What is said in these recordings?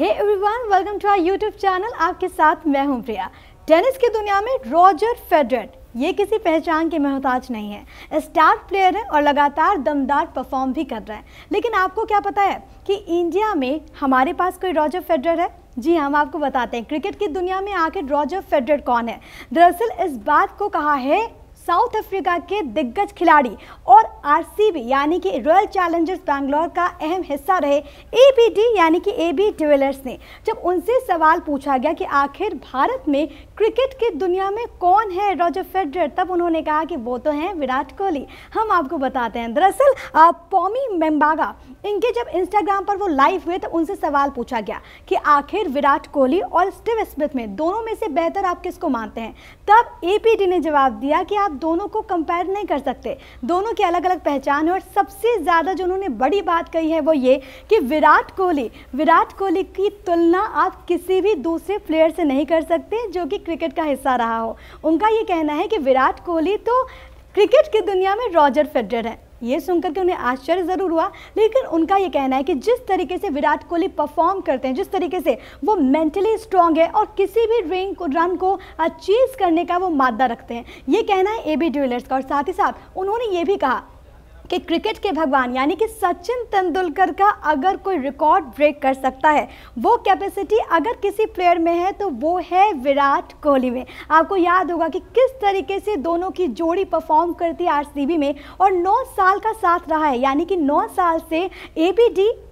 hey everyone welcome to our YouTube channel आपके साथ मैं हूं प्रिया टेनिस की दुनिया में रॉजर फेडरर ये किसी पहचान के मोहताज नहीं है स्टार प्लेयर है और लगातार दमदार परफॉर्म भी कर रहे हैं लेकिन आपको क्या पता है कि इंडिया में हमारे पास कोई रॉजर फेडरर है जी हाँ, हम आपको बताते हैं क्रिकेट की दुनिया में आखिर रॉजर फेडरर कौन है दरअसल इस बात को कहा है साउथ अफ्रीका के दिग्गज खिलाड़ी और आरसीबी यानी कि रॉयल चैलेंजर्स बैंगलोर का अहम हिस्सा रहे एबीडी यानी कि ए बी ने जब उनसे सवाल पूछा गया कि आखिर भारत में क्रिकेट की दुनिया में कौन है रॉजर फेडरर तब उन्होंने कहा कि वो तो हैं विराट कोहली हम आपको बताते हैं दरअसल पॉमी मेम्बागा इनके जब इंस्टाग्राम पर वो लाइव हुए तो उनसे सवाल पूछा गया कि आखिर विराट कोहली और स्टीव स्मिथ में दोनों में से बेहतर आप किसको मानते हैं तब एपीडी ने जवाब दिया कि आप आप दोनों को कंपेयर नहीं कर सकते दोनों की अलग अलग पहचान है और सबसे ज़्यादा जो उन्होंने बड़ी बात कही है वो ये कि विराट कोहली विराट कोहली की तुलना आप किसी भी दूसरे प्लेयर से नहीं कर सकते जो कि क्रिकेट का हिस्सा रहा हो उनका ये कहना है कि विराट कोहली तो क्रिकेट की दुनिया में रॉजर फेडरर हैं ये सुनकर के उन्हें आश्चर्य ज़रूर हुआ लेकिन उनका ये कहना है कि जिस तरीके से विराट कोहली परफॉर्म करते हैं जिस तरीके से वो मेंटली स्ट्रांग है और किसी भी रिंग को रन को अचीव करने का वो मादा रखते हैं ये कहना है ए बी ड्यूलर्स का और साथ ही साथ उन्होंने ये भी कहा कि क्रिकेट के भगवान यानी कि सचिन तेंदुलकर का अगर कोई रिकॉर्ड ब्रेक कर सकता है वो कैपेसिटी अगर किसी प्लेयर में है तो वो है विराट कोहली में आपको याद होगा कि किस तरीके से दोनों की जोड़ी परफॉर्म करती है आरसीबी में और 9 साल का साथ रहा है यानी कि 9 साल से ए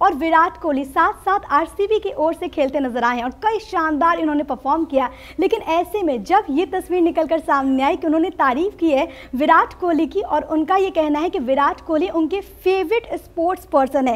और विराट कोहली साथ साथ आर की ओर से खेलते नजर आए हैं और कई शानदार इन्होंने परफॉर्म किया लेकिन ऐसे में जब ये तस्वीर निकलकर सामने आई कि उन्होंने तारीफ की है विराट कोहली की और उनका ये कहना है कि विराट कोहली उनके फेवरेट स्पोर्ट्स पर्सन है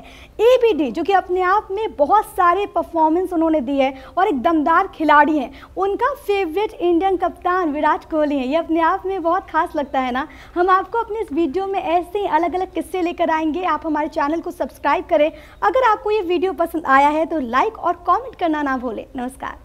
एबीडी जो कि अपने आप में बहुत सारे परफॉर्मेंस उन्होंने दी है और एक दमदार खिलाड़ी हैं उनका फेवरेट इंडियन कप्तान विराट कोहली है ये अपने आप में बहुत खास लगता है ना हम आपको अपने इस वीडियो में ऐसे ही अलग अलग किस्से लेकर आएंगे आप हमारे चैनल को सब्सक्राइब करें अगर आपको ये वीडियो पसंद आया है तो लाइक और कॉमेंट करना ना भूलें नमस्कार